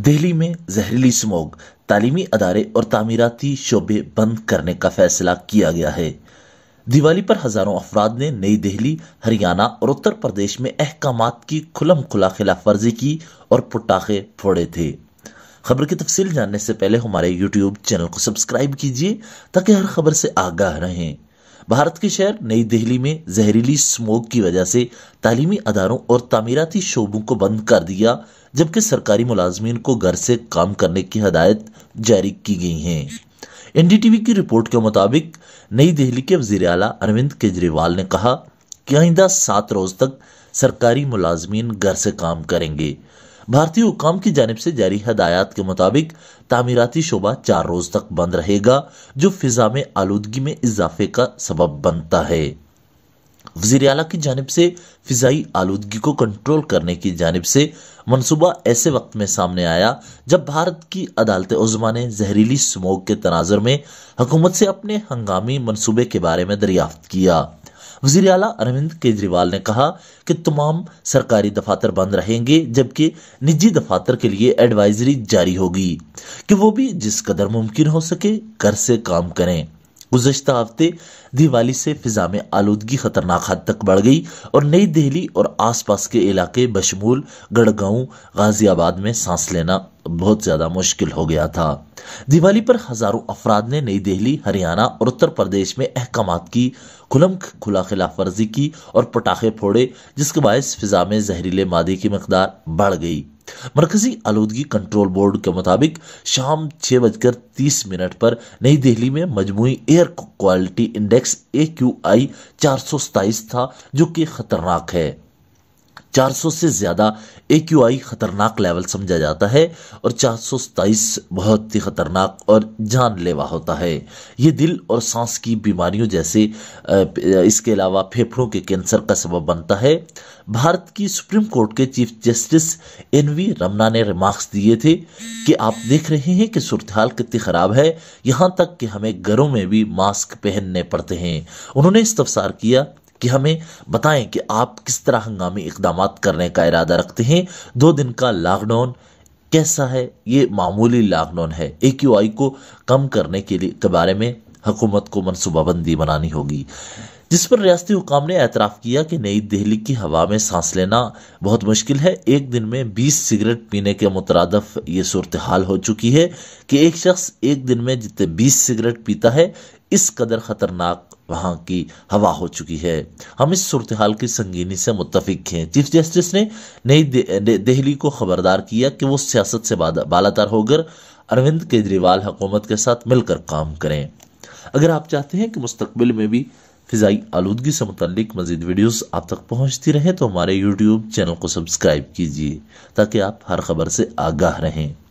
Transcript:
दिल्ली में जहरीली स्मोग तालीमी अदारे और तामीराती शोबे बंद करने का फैसला किया गया है दिवाली पर हजारों अफराद ने नई दिल्ली हरियाणा और उत्तर प्रदेश में अहकाम की खुलम खुला खिलाफ वर्जी की और पुटाखे फोड़े थे खबर की तफसील जानने से पहले हमारे यूट्यूब चैनल को सब्सक्राइब कीजिए ताकि हर खबर से आगाह रहें भारत के शहर नई दिल्ली में जहरीली स्मोक की वजह से तालीमी अदारों और तामीराती शोबों को बंद कर दिया जबकि सरकारी मुलाजमीन को घर से काम करने की हदायत जारी की गई हैं एनडीटीवी की रिपोर्ट के मुताबिक नई दिल्ली के वजीर अला अरविंद केजरीवाल ने कहा कि आइंदा सात रोज तक सरकारी मुलाजमीन घर से काम करेंगे भारतीय हुकाम की जानब से जारी हदायत के मुताबिक तामीराती शोबा चार रोज तक बंद रहेगा जो फिजा में आलूदगी में इजाफे का सबब बनता है वजीर अला की जानब से फिजाई आलूदगी को कंट्रोल करने की जानब से मनसूबा ऐसे वक्त में सामने आया जब भारत की अदालत उजमा ने जहरीली स्मोक के तनाजर में हुकूमत से अपने हंगामी मनसूबे के बारे में दरियाफ्त किया वजीर अला अरविंद केजरीवाल ने कहा कि तमाम सरकारी दफातर बंद रहेंगे जबकि निजी दफातर के लिए एडवाइजरी जारी होगी कि वो भी जिस कदर मुमकिन हो सके घर से काम करें गुजशत हफ्ते दिवाली से फिजा में आलूदगी खतरनाक हद तक बढ़ गई और नई दिल्ली और आसपास के इलाके बशमूल गढ़गांव गाजियाबाद में सांस लेना बहुत ज़्यादा मुश्किल हो गया था दिवाली पर हजारों अफराद ने नई दिल्ली हरियाणा और उत्तर प्रदेश में अहकाम की खुलम खुला खिलाफ वर्जी की और पटाखे फोड़े जिसके बायस फिजा में जहरीले मादे की मकदार बढ़ गई मरकजी आलूदगी कंट्रोल बोर्ड के मुताबिक शाम छह बजकर तीस मिनट पर नई दिल्ली में मजमू air quality index A Q I चार सौ सताइस था जो कि खतरनाक है 400 से ज़्यादा ए खतरनाक लेवल समझा जाता है और चार बहुत ही खतरनाक और जानलेवा होता है ये दिल और सांस की बीमारियों जैसे इसके अलावा फेफड़ों के कैंसर का सबब बनता है भारत की सुप्रीम कोर्ट के chief justice N V Ramana ने रिमार्क्स दिए थे कि आप देख रहे हैं कि सूरत हाल कितनी ख़राब है यहाँ तक कि हमें घरों में भी मास्क पहनने पड़ते हैं उन्होंने इस्तफसार किया कि हमें बताएं कि आप किस तरह हंगामी इकदाम करने का इरादा रखते हैं दो दिन का लॉकडाउन कैसा है ये मामूली लॉकडाउन है ए क्यू आई को कम करने के लिए के बारे में हुकूमत को मनसूबाबंदी बनानी होगी जिस पर रियाती हुकाम ने एतराफ़ किया कि नई दिल्ली की हवा में सांस लेना बहुत मुश्किल है एक दिन में 20 सिगरेट पीने के मुतरदफ ये सूरत हाल हो चुकी है कि एक शख्स एक दिन में जितने 20 सिगरेट पीता है इस कदर ख़तरनाक वहां की हवा हो चुकी है हम इस सूरत हाल की संगीनी से मुतफिक हैं चीफ जस्टिस ने नई दिल्ली को खबरदार किया कि वो सियासत से बालातार होकर अरविंद केजरीवाल हुकूमत के साथ मिलकर काम करें अगर आप चाहते हैं कि मुस्तबिल में भी फ़िज़ाई आलूदगी से मुतलिक मज़ीद वीडियोस आप तक पहुंचती रहें तो हमारे यूट्यूब चैनल को सब्सक्राइब कीजिए ताकि आप हर खबर से आगाह रहें